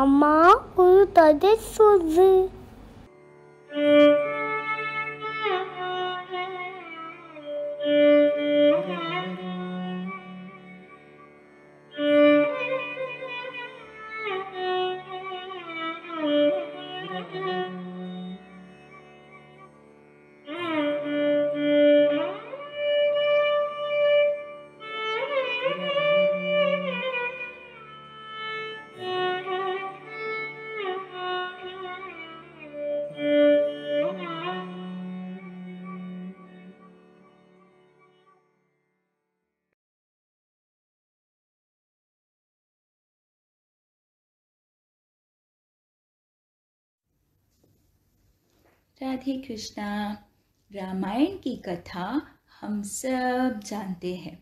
அம்மா ஒரு தடை சொல்லு राधे कृष्णा रामायण की कथा हम सब जानते हैं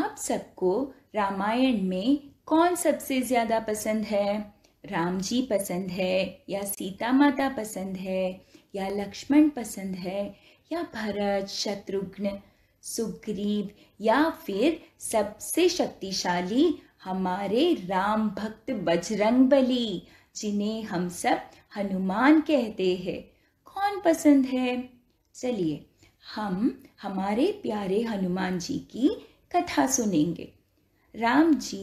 आप सबको रामायण में कौन सबसे ज़्यादा पसंद है राम जी पसंद है या सीता माता पसंद है या लक्ष्मण पसंद है या भरत शत्रुघ्न सुग्रीव या फिर सबसे शक्तिशाली हमारे राम भक्त बजरंग बली जिन्हें हम सब हनुमान कहते हैं कौन पसंद है चलिए हम हमारे प्यारे हनुमान जी की कथा सुनेंगे राम जी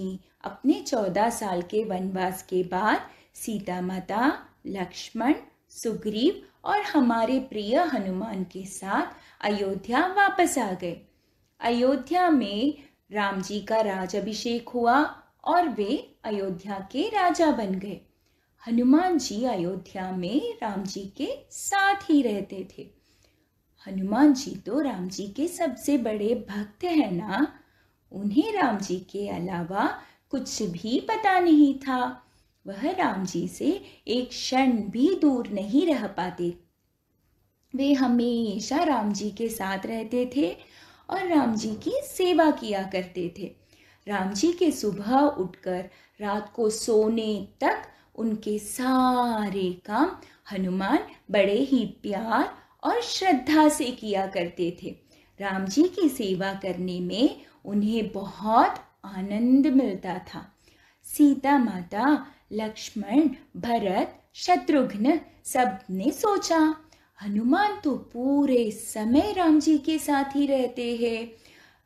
अपने चौदह साल के वनवास के बाद सीता माता लक्ष्मण सुग्रीव और हमारे प्रिय हनुमान के साथ अयोध्या वापस आ गए अयोध्या में राम जी का राज अभिषेक हुआ और वे अयोध्या के राजा बन गए हनुमान जी अयोध्या में राम जी के साथ ही रहते थे हनुमान जी तो राम जी के सबसे बड़े भक्त हैं ना उन्हें राम जी के अलावा कुछ भी पता नहीं था वह राम जी से एक क्षण भी दूर नहीं रह पाते वे हमेशा राम जी के साथ रहते थे और राम जी की सेवा किया करते थे राम जी के सुबह उठकर रात को सोने तक उनके सारे काम हनुमान बड़े ही प्यार और श्रद्धा से किया करते थे राम जी की सेवा करने में उन्हें बहुत आनंद मिलता था सीता माता लक्ष्मण भरत शत्रुघ्न सब ने सोचा हनुमान तो पूरे समय राम जी के साथ ही रहते हैं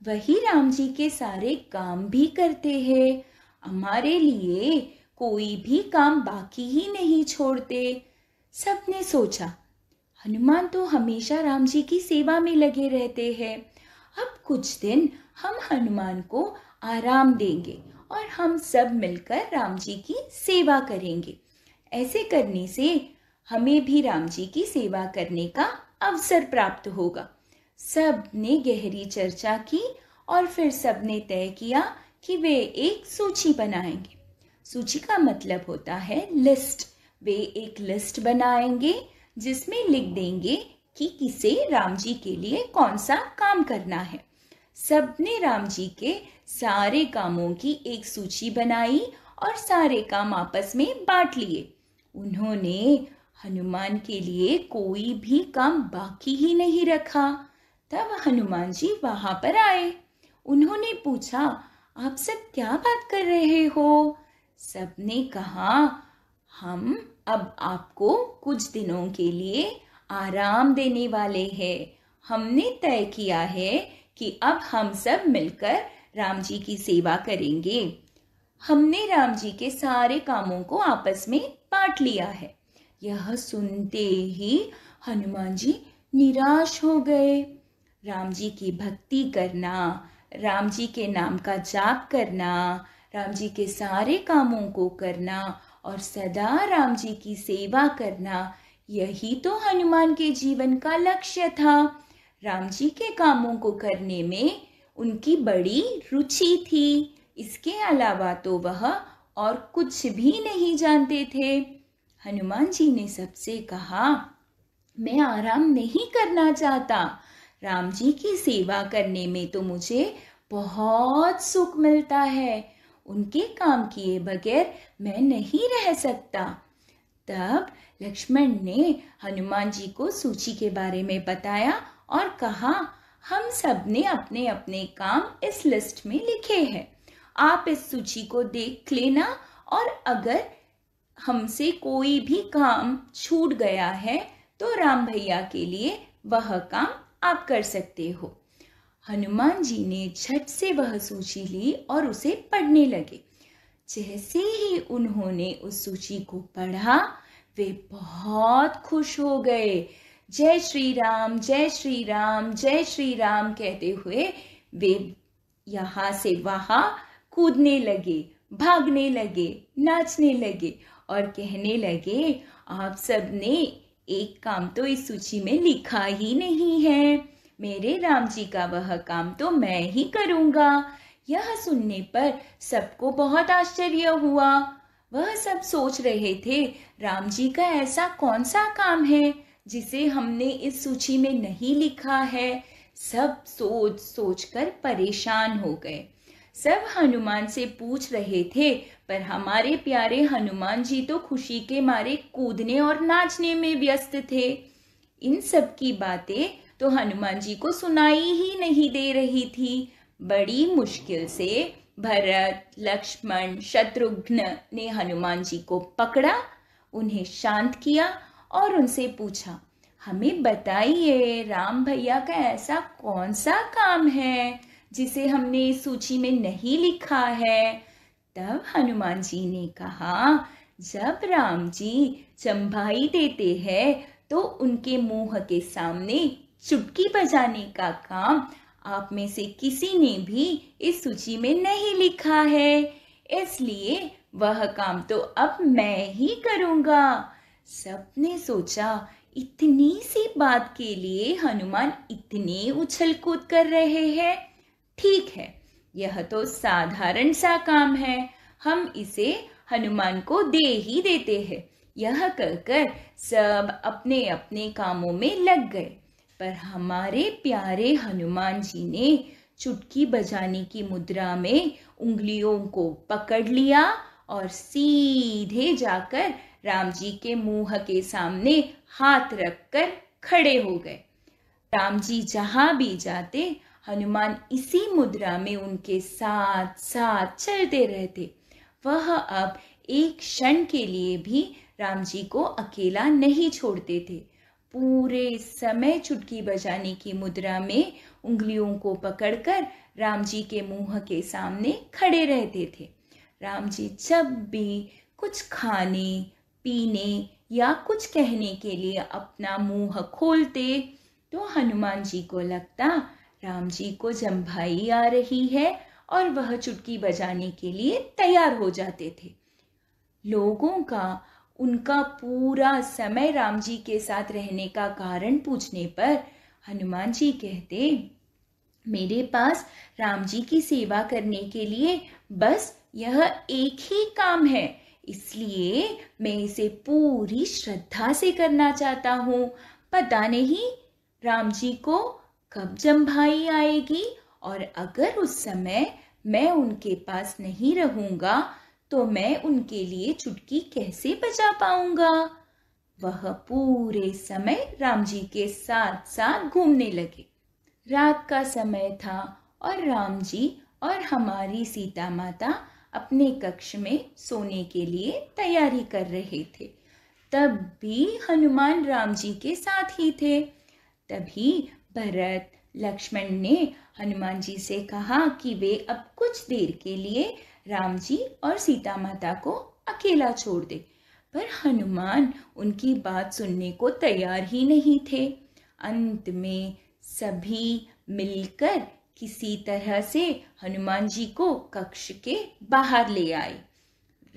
वही राम जी के सारे काम भी करते हैं हमारे लिए कोई भी काम बाकी ही नहीं छोड़ते सबने सोचा हनुमान तो हमेशा राम जी की सेवा में लगे रहते हैं अब कुछ दिन हम हनुमान को आराम देंगे और हम सब मिलकर राम जी की सेवा करेंगे ऐसे करने से हमें भी राम जी की सेवा करने का अवसर प्राप्त होगा सब ने गहरी चर्चा की और फिर सबने तय किया कि वे एक सूची बनाएंगे सूची का मतलब होता है लिस्ट वे एक लिस्ट बनाएंगे जिसमें लिख देंगे कि किसे राम जी के लिए कौन सा काम करना है सबने राम जी के सारे कामों की एक सूची बनाई और सारे काम आपस में बांट लिए उन्होंने हनुमान के लिए कोई भी काम बाकी ही नहीं रखा तब हनुमान जी वहां पर आए उन्होंने पूछा आप सब क्या बात कर रहे हो सबने कहा हम अब आपको कुछ दिनों के लिए आराम देने वाले हैं हमने तय किया है कि अब हम सब मिलकर राम जी की सेवा करेंगे हमने राम जी के सारे कामों को आपस में बांट लिया है यह सुनते ही हनुमान जी निराश हो गए राम जी की भक्ति करना राम जी के नाम का जाप करना राम जी के सारे कामों को करना और सदा राम जी की सेवा करना यही तो हनुमान के जीवन का लक्ष्य था राम जी के कामों को करने में उनकी बड़ी रुचि थी इसके अलावा तो वह और कुछ भी नहीं जानते थे हनुमान जी ने सबसे कहा मैं आराम नहीं करना चाहता राम जी की सेवा करने में तो मुझे बहुत सुख मिलता है उनके काम किए बगैर मैं नहीं रह सकता तब लक्ष्मण ने हनुमान जी को सूची के बारे में बताया और कहा हम सब ने अपने अपने काम इस लिस्ट में लिखे हैं आप इस सूची को देख लेना और अगर हमसे कोई भी काम छूट गया है तो राम भैया के लिए वह काम आप कर सकते हो हनुमान जी ने झट से वह सूची ली और उसे पढ़ने लगे जैसे ही उन्होंने उस सूची को पढ़ा वे बहुत खुश हो गए जय श्री राम जय श्री राम जय श्री राम कहते हुए वे यहाँ से वहाँ कूदने लगे भागने लगे नाचने लगे और कहने लगे आप सब ने एक काम तो इस सूची में लिखा ही नहीं है मेरे राम जी का वह काम तो मैं ही करूंगा यह सुनने पर सबको बहुत आश्चर्य हुआ वह सब सोच रहे थे राम जी का ऐसा कौन सा काम है जिसे हमने इस सूची में नहीं लिखा है सब सोच सोच कर परेशान हो गए सब हनुमान से पूछ रहे थे पर हमारे प्यारे हनुमान जी तो खुशी के मारे कूदने और नाचने में व्यस्त थे इन सब की बातें तो हनुमान जी को सुनाई ही नहीं दे रही थी बड़ी मुश्किल से भरत लक्ष्मण शत्रुघ्न ने हनुमान जी को पकड़ा उन्हें शांत किया और उनसे पूछा हमें बताइए राम भैया का ऐसा कौन सा काम है जिसे हमने इस सूची में नहीं लिखा है तब हनुमान जी ने कहा जब राम जी चंभाई देते हैं तो उनके मुंह के सामने चुटकी बजाने का काम आप में से किसी ने भी इस सूची में नहीं लिखा है इसलिए वह काम तो अब मैं ही करूंगा सबने सोचा इतनी सी बात के लिए हनुमान इतने उछल कूद कर रहे हैं ठीक है यह तो साधारण सा काम है हम इसे हनुमान को दे ही देते हैं यह कहकर सब अपने अपने कामों में लग गए पर हमारे प्यारे हनुमान जी ने चुटकी बजाने की मुद्रा में उंगलियों को पकड़ लिया और सीधे जाकर राम जी के मुंह के सामने हाथ रखकर खड़े हो गए राम जी जहां भी जाते हनुमान इसी मुद्रा में उनके साथ साथ चलते रहते वह अब एक क्षण के लिए भी राम जी को अकेला नहीं छोड़ते थे पूरे समय चुटकी बजाने की मुद्रा में उंगलियों को पकड़कर राम जी के मुंह के सामने खड़े रहते थे राम जी जब भी कुछ खाने पीने या कुछ कहने के लिए अपना मुंह खोलते तो हनुमान जी को लगता राम जी को जम्भाई आ रही है और वह चुटकी बजाने के लिए तैयार हो जाते थे लोगों का उनका पूरा समय राम जी के साथ रहने का कारण पूछने पर हनुमान जी कहते मेरे पास राम जी की सेवा करने के लिए बस यह एक ही काम है इसलिए मैं इसे पूरी श्रद्धा से करना चाहता हूँ पता नहीं राम जी को कब जम्भाई आएगी और अगर उस समय मैं उनके पास नहीं रहूँगा तो मैं उनके लिए चुटकी कैसे बजा पाऊंगा वह पूरे समय राम जी के साथ साथ घूमने लगे रात का समय था और राम जी और हमारी सीता माता अपने कक्ष में सोने के लिए तैयारी कर रहे थे तब भी हनुमान राम जी के साथ ही थे तभी भरत लक्ष्मण ने हनुमान जी से कहा कि वे अब कुछ देर के लिए राम जी और सीता माता को अकेला छोड़ दे पर हनुमान उनकी बात सुनने को तैयार ही नहीं थे अंत में सभी मिलकर किसी तरह से हनुमान जी को कक्ष के बाहर ले आए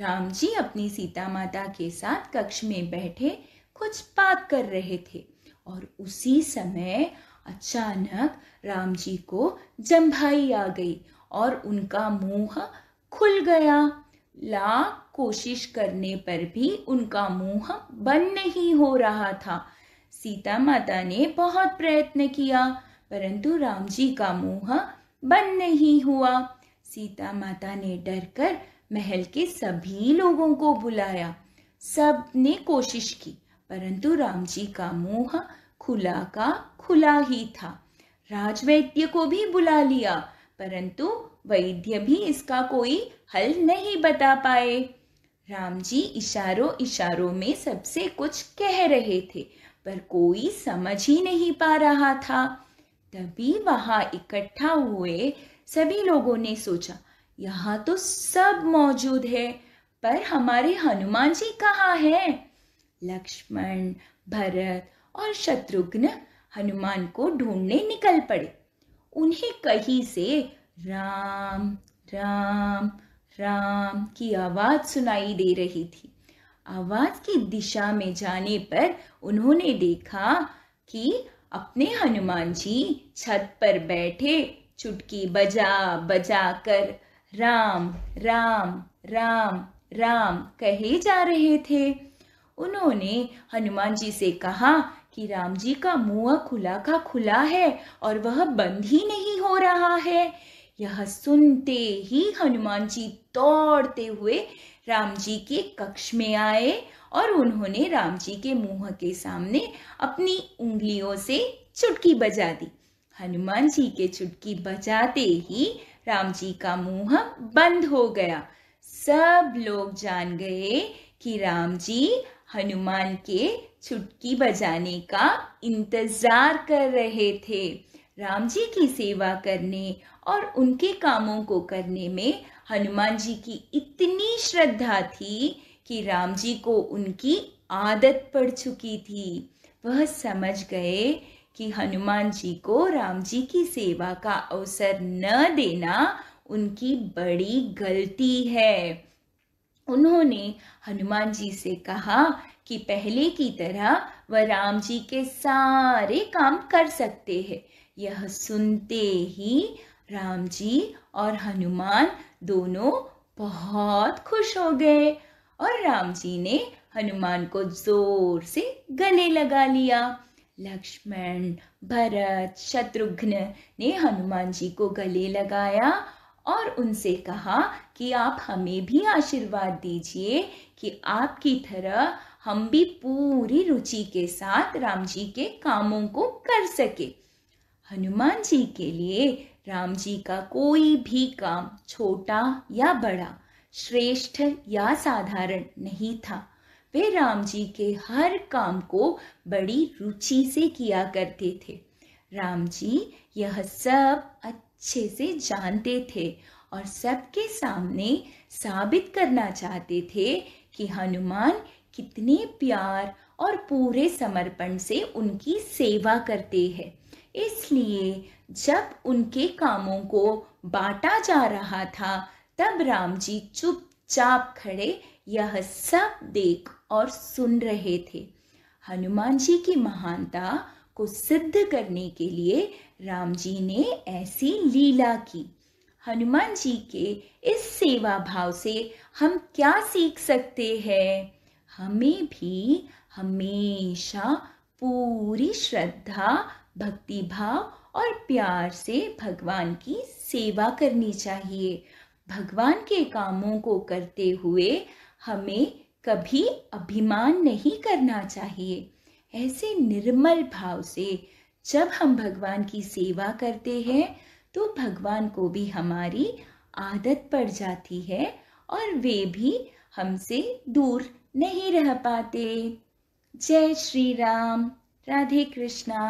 राम जी अपनी सीता माता के साथ कक्ष में बैठे कुछ बात कर रहे थे और उसी समय अचानक राम जी को जम्भाई आ गई और उनका मुंह खुल गया लाख कोशिश करने पर भी उनका मुंह बंद नहीं हो रहा था सीता माता ने बहुत प्रयत्न किया परंतु राम जी का मुंह बंद नहीं हुआ सीता माता ने डर कर महल के सभी लोगों को बुलाया सब ने कोशिश की परंतु राम जी का मुंह खुला का खुला ही था राजवैद्य को भी बुला लिया परंतु वैद्य भी इसका कोई हल नहीं बता पाए राम जी इशारों इशारों में सबसे कुछ कह रहे थे पर कोई समझ ही नहीं पा रहा था तभी वहां इकट्ठा हुए सभी लोगों ने सोचा यहाँ तो सब मौजूद है पर हमारे हनुमान जी कहाँ है लक्ष्मण भरत और शत्रुघ्न हनुमान को ढूंढने निकल पड़े उन्हें कहीं से राम राम राम की आवाज सुनाई दे रही थी आवाज की दिशा में जाने पर उन्होंने देखा कि अपने हनुमान जी छत पर बैठे चुटकी बजा बजा कर राम राम राम राम कहे जा रहे थे उन्होंने हनुमान जी से कहा कि राम जी का मुंह खुला का खुला है और वह बंद ही नहीं हो रहा है यह सुनते ही हनुमान जी दौड़ते हुए राम जी के कक्ष में आए और उन्होंने राम जी के मुंह के सामने अपनी उंगलियों से चुटकी बजा दी हनुमान जी के चुटकी बजाते ही राम जी का मुंह बंद हो गया सब लोग जान गए कि राम जी हनुमान के चुटकी बजाने का इंतजार कर रहे थे राम जी की सेवा करने और उनके कामों को करने में हनुमान जी की इतनी श्रद्धा थी कि राम जी को उनकी आदत पड़ चुकी थी वह समझ गए कि हनुमान जी को राम जी की सेवा का अवसर न देना उनकी बड़ी गलती है उन्होंने हनुमान जी से कहा कि पहले की तरह वह राम जी के सारे काम कर सकते हैं यह सुनते ही राम जी और हनुमान दोनों बहुत खुश हो गए और राम जी ने हनुमान को जोर से गले लगा लिया लक्ष्मण भरत शत्रुघ्न ने हनुमान जी को गले लगाया और उनसे कहा कि आप हमें भी आशीर्वाद दीजिए कि आपकी तरह हम भी पूरी रुचि के साथ राम जी के कामों को कर सके हनुमान जी के लिए राम जी का कोई भी काम छोटा या बड़ा श्रेष्ठ या साधारण नहीं था वे राम जी के हर काम को बड़ी रुचि से किया करते थे राम जी यह सब अच्छे से जानते थे और सबके सामने साबित करना चाहते थे कि हनुमान कितने प्यार और पूरे समर्पण से उनकी सेवा करते हैं इसलिए जब उनके कामों को बांटा जा रहा था तब राम जी चुपचाप खड़े यह सब देख और सुन रहे थे हनुमान जी की महानता को सिद्ध करने के लिए राम जी ने ऐसी लीला की हनुमान जी के इस सेवा भाव से हम क्या सीख सकते हैं हमें भी हमेशा पूरी श्रद्धा भक्ति भाव और प्यार से भगवान की सेवा करनी चाहिए भगवान के कामों को करते हुए हमें कभी अभिमान नहीं करना चाहिए ऐसे निर्मल भाव से जब हम भगवान की सेवा करते हैं तो भगवान को भी हमारी आदत पड़ जाती है और वे भी हमसे दूर नहीं रह पाते जय श्री राम राधे कृष्णा